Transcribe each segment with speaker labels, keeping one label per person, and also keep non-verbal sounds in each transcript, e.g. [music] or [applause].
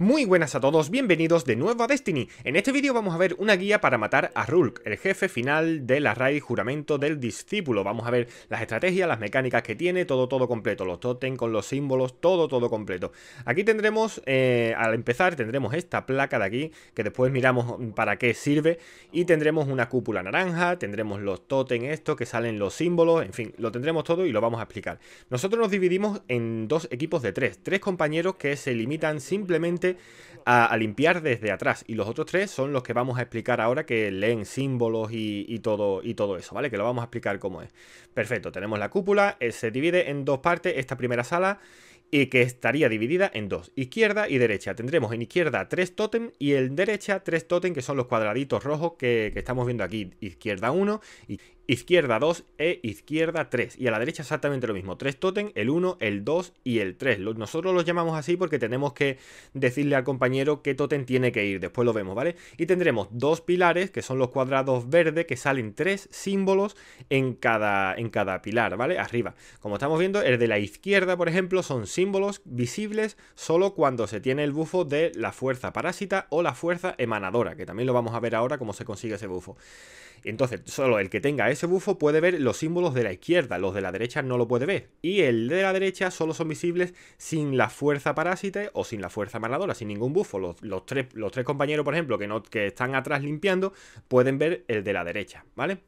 Speaker 1: Muy buenas a todos, bienvenidos de nuevo a Destiny. En este vídeo vamos a ver una guía para matar a Rulk, el jefe final de la raid Juramento del Discípulo. Vamos a ver las estrategias, las mecánicas que tiene, todo todo completo, los totem con los símbolos, todo todo completo. Aquí tendremos, eh, al empezar, tendremos esta placa de aquí, que después miramos para qué sirve, y tendremos una cúpula naranja, tendremos los totem estos que salen los símbolos, en fin, lo tendremos todo y lo vamos a explicar. Nosotros nos dividimos en dos equipos de tres, tres compañeros que se limitan simplemente a, limpiar desde atrás. Y los otros tres son los que vamos a explicar ahora que leen símbolos y, todo, y todo eso, ¿vale? Que lo vamos a explicar cómo es. Perfecto, tenemos la cúpula, eh, se divide en dos partes esta primera sala y que estaría dividida en dos, izquierda y derecha. Tendremos en izquierda tres tótem y en derecha tres tótem que son los cuadraditos rojos que, que estamos viendo aquí, izquierda 1 y, izquierda 2 e izquierda 3. Y a la derecha exactamente lo mismo, 3 totem, el 1, el 2 y el 3. Nosotros los llamamos así porque tenemos que decirle al compañero qué totem tiene que ir, después lo vemos, ¿vale? Y tendremos dos pilares, que son los cuadrados verdes, que salen tres símbolos en cada, en cada pilar, ¿vale? Arriba. Como estamos viendo, el de la izquierda, por ejemplo, son símbolos visibles solo cuando se tiene el bufo de la fuerza parásita o la fuerza emanadora, que también lo vamos a ver ahora cómo se consigue ese bufo. Entonces, solo el que tenga ese ese bufo puede ver los símbolos de la izquierda, los de la derecha no lo puede ver. Y el de la derecha solo son visibles sin la fuerza parásite o sin la fuerza manadora, sin ningún bufo. Los, los, tres, compañeros, por ejemplo, que, no, que están atrás limpiando, pueden ver el de la derecha, ¿vale?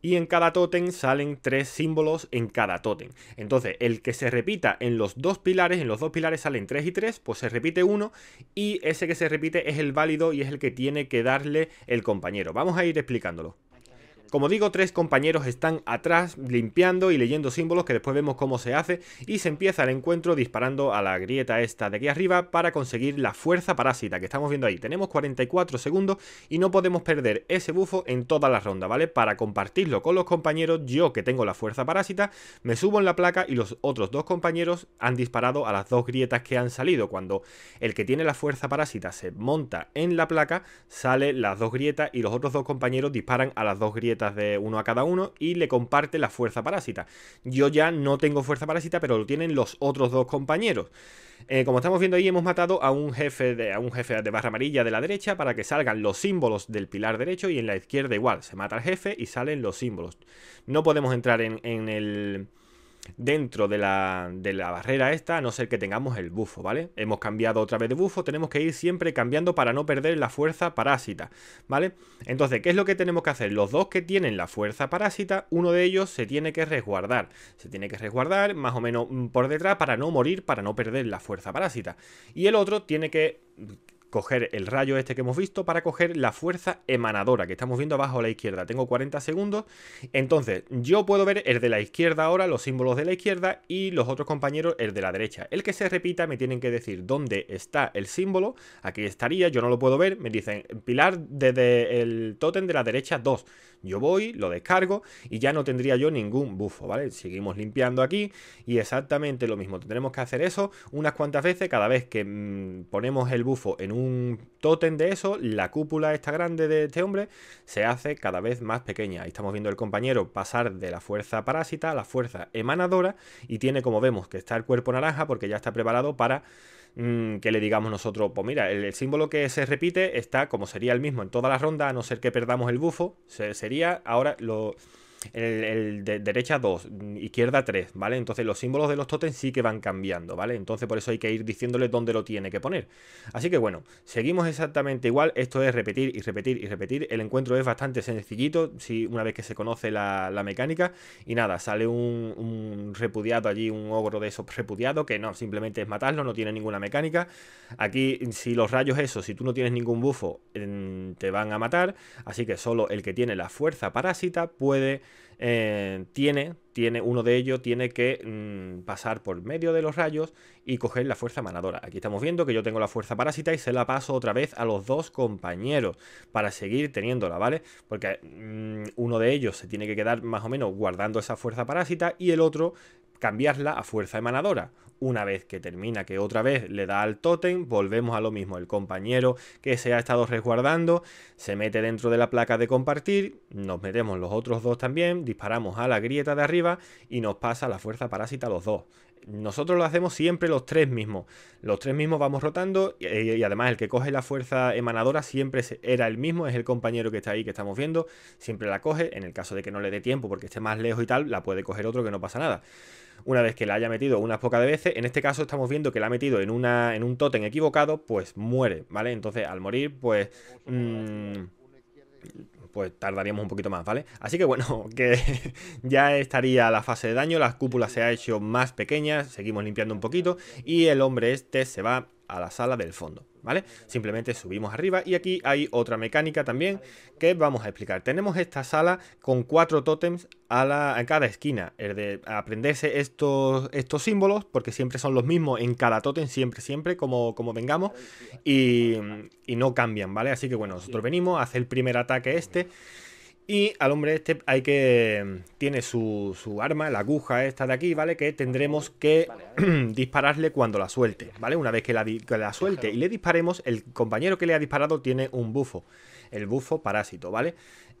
Speaker 1: y en cada tótem salen tres símbolos en cada tótem. Entonces, el que se repita en los dos pilares, en los dos pilares salen tres y tres, pues se repite uno y ese que se repite es el válido y es el que tiene que darle el compañero. Vamos a ir explicándolo. Como digo, tres compañeros están atrás limpiando y leyendo símbolos que después vemos cómo se hace y se empieza el encuentro disparando a la grieta esta de aquí arriba para conseguir la fuerza parásita que estamos viendo ahí. Tenemos 44 segundos y no podemos perder ese bufo en toda la ronda, ¿vale? Para compartirlo con los compañeros, yo que tengo la fuerza parásita, me subo en la placa y los otros dos compañeros han disparado a las dos grietas que han salido. Cuando el que tiene la fuerza parásita se monta en la placa, sale las dos grietas y los otros dos compañeros disparan a las dos grietas de uno a cada uno y le comparte la fuerza parásita. Yo ya no tengo fuerza parásita, pero lo tienen los otros dos compañeros. Eh, como estamos viendo ahí, hemos matado a un jefe de a un jefe de barra amarilla de la derecha para que salgan los símbolos del pilar derecho y en la izquierda igual. Se mata el jefe y salen los símbolos. No podemos entrar en el dentro de la, de la barrera esta, a no ser que tengamos el bufo, ¿vale? Hemos cambiado otra vez de bufo, tenemos que ir siempre cambiando para no perder la fuerza parásita, ¿vale? Entonces, ¿qué es lo que tenemos que hacer? Los dos que tienen la fuerza parásita, uno de ellos se tiene que resguardar, se tiene que resguardar más o menos mm, por detrás para no morir, para no perder la fuerza parásita. Y el otro tiene que coger el rayo este que hemos visto para coger la fuerza emanadora que estamos viendo abajo a la izquierda. Tengo 40 segundos, entonces yo puedo ver el de la izquierda ahora, los símbolos de la izquierda y los otros compañeros el de la derecha. El que se repita me tienen que decir dónde está el símbolo, aquí estaría, yo no lo puedo ver, me dicen pilar desde el tótem de la derecha 2. Yo voy, lo descargo y ya no tendría yo ningún bufo, ¿vale? Seguimos limpiando aquí y exactamente lo mismo. Tendremos que hacer eso unas cuantas veces cada vez que mm, ponemos el bufo en un un tótem de eso, la cúpula esta grande de este hombre se hace cada vez más pequeña. Ahí estamos viendo el compañero pasar de la fuerza parásita a la fuerza emanadora y tiene, como vemos, que está el cuerpo naranja porque ya está preparado para mm, que le digamos nosotros, pues mira, el, símbolo que se repite está como sería el mismo en toda la ronda, a no ser que perdamos el bufo, sería ahora lo el, de derecha 2, izquierda 3, ¿vale? Entonces los símbolos de los totens sí que van cambiando, ¿vale? Entonces por eso hay que ir diciéndole dónde lo tiene que poner. Así que bueno, seguimos exactamente igual, esto es repetir y repetir y repetir, el encuentro es bastante sencillito, si una vez que se conoce la, mecánica, y nada, sale un, un, repudiado allí, un ogro de esos repudiados, que no, simplemente es matarlo, no tiene ninguna mecánica. Aquí, si los rayos esos, si tú no tienes ningún bufo, te van a matar, así que solo el que tiene la fuerza parásita puede eh, tiene, tiene, uno de ellos tiene que mm, pasar por medio de los rayos y coger la fuerza manadora. Aquí estamos viendo que yo tengo la fuerza parásita y se la paso otra vez a los dos compañeros para seguir teniéndola, ¿vale? Porque mm, uno de ellos se tiene que quedar más o menos guardando esa fuerza parásita y el otro cambiarla a fuerza emanadora. Una vez que termina, que otra vez le da al tótem, volvemos a lo mismo. El compañero que se ha estado resguardando se mete dentro de la placa de compartir, nos metemos los otros dos también, disparamos a la grieta de arriba y nos pasa la fuerza parásita a los dos nosotros lo hacemos siempre los tres mismos. Los tres mismos vamos rotando y, además el que coge la fuerza emanadora siempre era el mismo, es el compañero que está ahí que estamos viendo, siempre la coge, en el caso de que no le dé tiempo porque esté más lejos y tal, la puede coger otro que no pasa nada. Una vez que la haya metido unas pocas veces, en este caso estamos viendo que la ha metido en, una, en un tótem equivocado, pues muere, ¿vale? Entonces al morir, pues... Mm, pues tardaríamos un poquito más, ¿vale? Así que bueno, [laughs] que [laughs] ya estaría la fase de daño, las cúpulas se ha hecho más pequeñas, seguimos limpiando un poquito y el hombre este se va a la sala del fondo, ¿vale? Simplemente subimos arriba y aquí hay otra mecánica también que vamos a explicar. Tenemos esta sala con cuatro tótems a, cada esquina, el de aprenderse estos, estos símbolos, porque siempre son los mismos en cada tótem, siempre, siempre, como, como vengamos, y, no cambian, ¿vale? Así que bueno, nosotros venimos, a hacer el primer ataque este, y al hombre este hay que. Mm, tiene su, arma, la aguja esta de aquí, ¿vale? Que tendremos que [clears throat] dispararle cuando la suelte, ¿vale? Una vez que la, que la suelte y le disparemos, el compañero que le ha disparado tiene un bufo. El bufo parásito, ¿vale?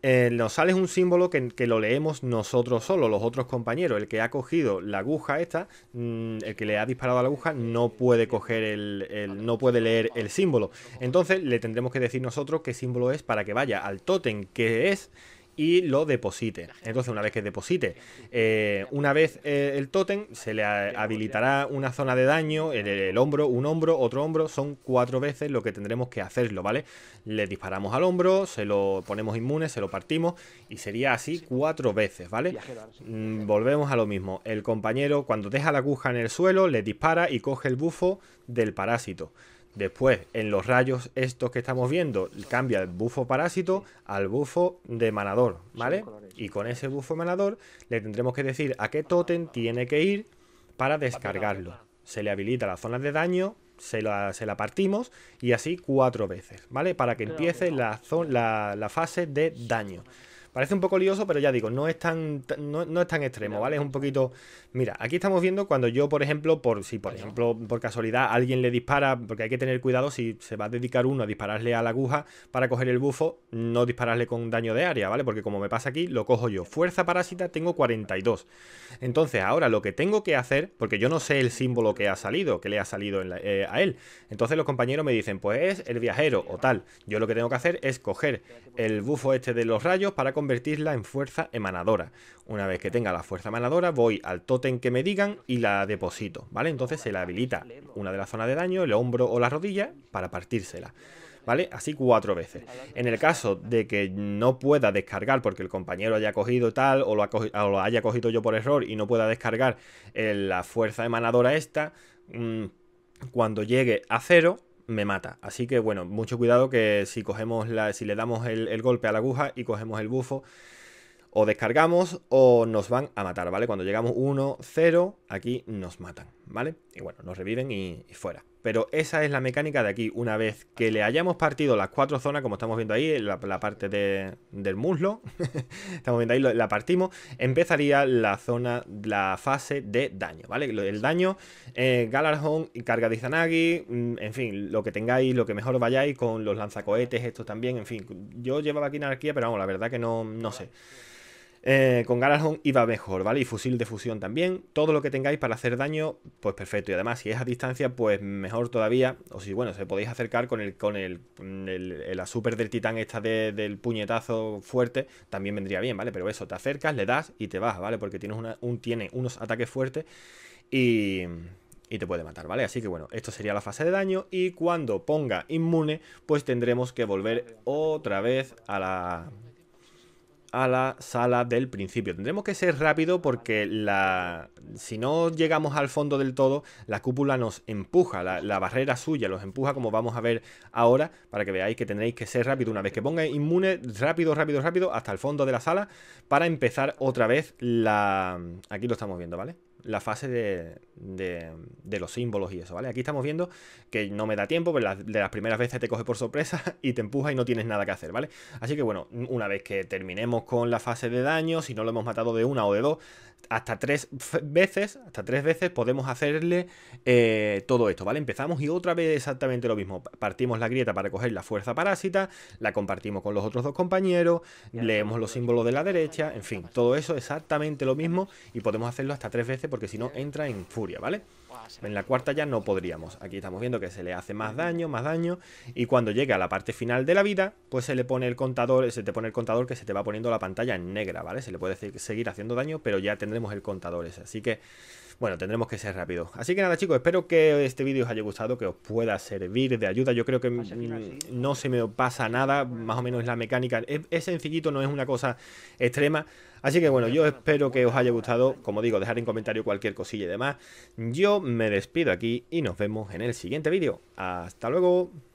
Speaker 1: Eh, nos sale un símbolo que, lo leemos nosotros solo, los otros compañeros. El que ha cogido la aguja esta, mm, el que le ha disparado la aguja, no puede coger el, no puede leer el símbolo. Entonces le tendremos que decir nosotros qué símbolo es para que vaya al tótem que es y lo deposite. Entonces, una vez que deposite, eh, una vez eh, el tótem, se le habilitará una zona de daño, el, el, hombro, un hombro, otro hombro, son cuatro veces lo que tendremos que hacerlo, ¿vale? Le disparamos al hombro, se lo ponemos inmune, se lo partimos y sería así cuatro veces, ¿vale? Mm, volvemos a lo mismo, el compañero cuando deja la aguja en el suelo, le dispara y coge el bufo del parásito. Después, en los rayos estos que estamos viendo, cambia el bufo parásito al bufo de manador, ¿vale? Y con ese bufo manador le tendremos que decir a qué totem tiene que ir para descargarlo. Se le habilita la zona de daño, se la, se la partimos y así cuatro veces, ¿vale? Para que empiece la fase de daño. Parece un poco lioso, pero ya digo, no es tan, no, es tan extremo, ¿vale? Es un poquito... Mira, aquí estamos viendo cuando yo, por ejemplo, por si, por ejemplo, por casualidad alguien le dispara, porque hay que tener cuidado si se va a dedicar uno a dispararle a la aguja para coger el bufo, no dispararle con daño de área, ¿vale? Porque como me pasa aquí, lo cojo yo. Fuerza parásita tengo 42. Entonces, ahora lo que tengo que hacer, porque yo no sé el símbolo que ha salido, que le ha salido eh, a él. Entonces los compañeros me dicen, pues es el viajero o tal. Yo lo que tengo que hacer es coger el bufo este de los rayos para convertirla en fuerza emanadora. Una vez que tenga la fuerza emanadora, voy al tótem que me digan y la deposito, ¿vale? Entonces se la habilita una de las zonas de daño, el hombro o la rodilla, para partírsela. ¿vale? Así cuatro veces. En el caso de que no pueda descargar porque el compañero haya cogido tal o lo, haya cogido yo por error y no pueda descargar eh, la fuerza emanadora esta, mm, cuando llegue a cero, me mata. Así que bueno, mucho cuidado que si cogemos la, si le damos el, golpe a la aguja y cogemos el bufo, o descargamos o nos van a matar, ¿vale? Cuando llegamos 1, 0, aquí nos matan. ¿vale? Y bueno, nos reviven y, fuera. Pero esa es la mecánica de aquí. Una vez que le hayamos partido las cuatro zonas, como estamos viendo ahí, la, parte de, del muslo, [laughs] estamos viendo ahí, la partimos, empezaría la zona, la fase de daño, ¿vale? El daño, eh, y carga de Izanagi, mm, en fin, lo que tengáis, lo que mejor vayáis con los lanzacohetes, esto también, en fin. Yo llevaba aquí anarquía, pero vamos, la verdad que no, no sé. Eh, con Galahorn iba mejor, ¿vale? Y fusil de fusión también. Todo lo que tengáis para hacer daño, pues perfecto. Y además, si es a distancia, pues mejor todavía. O si, bueno, se podéis acercar con el con el, la super del titán esta del puñetazo fuerte, también vendría bien, ¿vale? Pero eso, te acercas, le das y te vas, ¿vale? Porque tienes tiene unos ataques fuertes y y te puede matar, ¿vale? Así que bueno, esto sería la fase de daño y cuando ponga inmune, pues tendremos que volver otra vez a la, a la sala del principio. Tendremos que ser rápido porque la... si no llegamos al fondo del todo, la cúpula nos empuja, la, la barrera suya los empuja como vamos a ver ahora, para que veáis que tendréis que ser rápido. Una vez que ponga inmune, rápido, rápido, rápido, hasta el fondo de la sala para empezar otra vez la... Aquí lo estamos viendo, ¿vale? la fase de, los símbolos y eso, ¿vale? Aquí estamos viendo que no me da tiempo, pero pues, de las primeras veces te coge por sorpresa [laughs] y te empuja y no tienes nada que hacer, ¿vale? Así que bueno, una vez que terminemos con la fase de daño, si no lo hemos matado de una o de dos, hasta tres veces, hasta tres veces podemos hacerle eh, todo esto, ¿vale? Empezamos y otra vez exactamente lo mismo. Partimos la grieta para coger la fuerza parásita, la compartimos con los otros dos compañeros, leemos los símbolos de la derecha, en fin, todo eso exactamente lo mismo y podemos hacerlo hasta tres veces porque si no entra en furia, ¿vale? En la cuarta ya no podríamos. Aquí estamos viendo que se le hace más daño, más daño. Y cuando llega a la parte final de la vida, pues se le pone el contador, se te pone el contador que se te va poniendo la pantalla en negra, ¿vale? Se le puede seguir haciendo daño, pero ya tendremos el contador ese. Así que bueno, tendremos que ser rápido. Así que nada, chicos, espero que este vídeo os haya gustado, que os pueda servir de ayuda. Yo creo que mm, no se me pasa nada, más o menos la mecánica es, es sencillito, no es una cosa extrema. Así que bueno, yo espero que os haya gustado. Como digo, dejar en comentario cualquier cosilla y demás. Yo me despido aquí y nos vemos en el siguiente vídeo. Hasta luego.